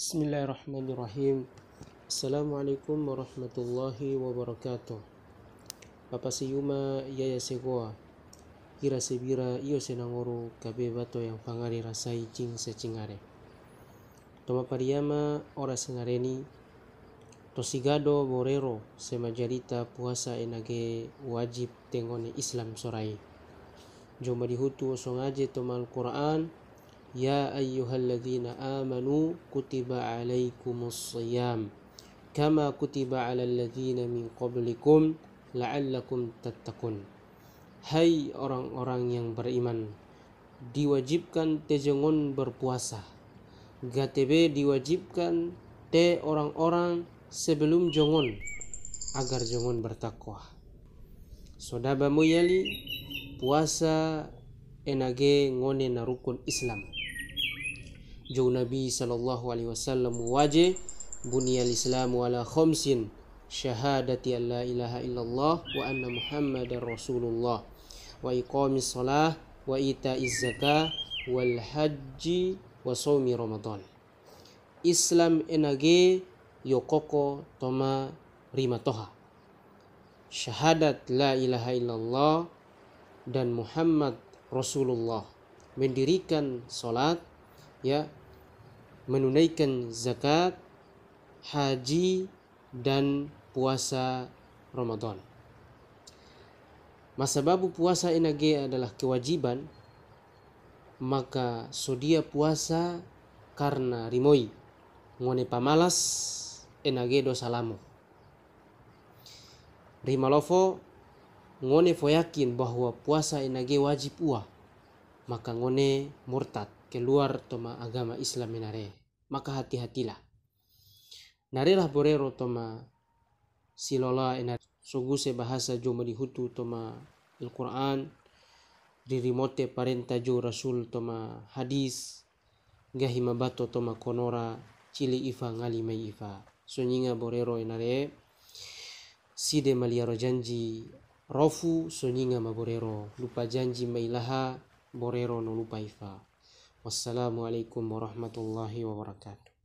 Bismillahirrahmanirrahim. Assalamualaikum warahmatullahi wabarakatuh. Papa si Yuma yaya segoa. Kira sebira iyo senangoro kabe bato yang pangari rasai cing secingare. Toma pariyama ora senareni. Tosigado borero semajarita puasa enage wajib tengone Islam sorai. Jomba dihutu osong aje tomal Quran. Quran. يا أيها الذين آمنوا كتب عليكم الصيام كما كتب على الذين من قبلكم لعلكم tattaqun Hai orang-orang yang beriman diwajibkan tejengon berpuasa gtb diwajibkan te orang-orang sebelum jongon agar jongon bertakwa Sodaba muyali puasa enage ngone narukun Islam jo nabi sallallahu alaihi wasallam waje bunyal islam wala khamsin syahadati alla ilaha illallah wa anna rasulullah wa iqamis salah wa zakah wal haji wa islam enage yokoko toma rima toha syahadat la ilaha illallah dan muhammad rasulullah mendirikan salat ya menunaikan zakat, haji, dan puasa Ramadan. Masa babu puasa inage adalah kewajiban, maka sodia puasa karena rimoi, ngone pamalas Inage dosa lamo. Rimalovo ngone foyakin yakin bahwa puasa inage wajib uah maka ngone murtad keluar toma agama Islam menare maka hati-hatilah narilah borero toma silola enar sungguh sebahasa bahasa jo melihutu toma Al-Quran ririmote parenta jo rasul toma hadis gahi mabato toma konora cili ifa ngali mai ifa sonyinga borero enare side maliaro janji rofu sonyinga maborero lupa janji mailaha Borero Nolupaisa. Wassalamualaikum warahmatullahi wabarakatuh.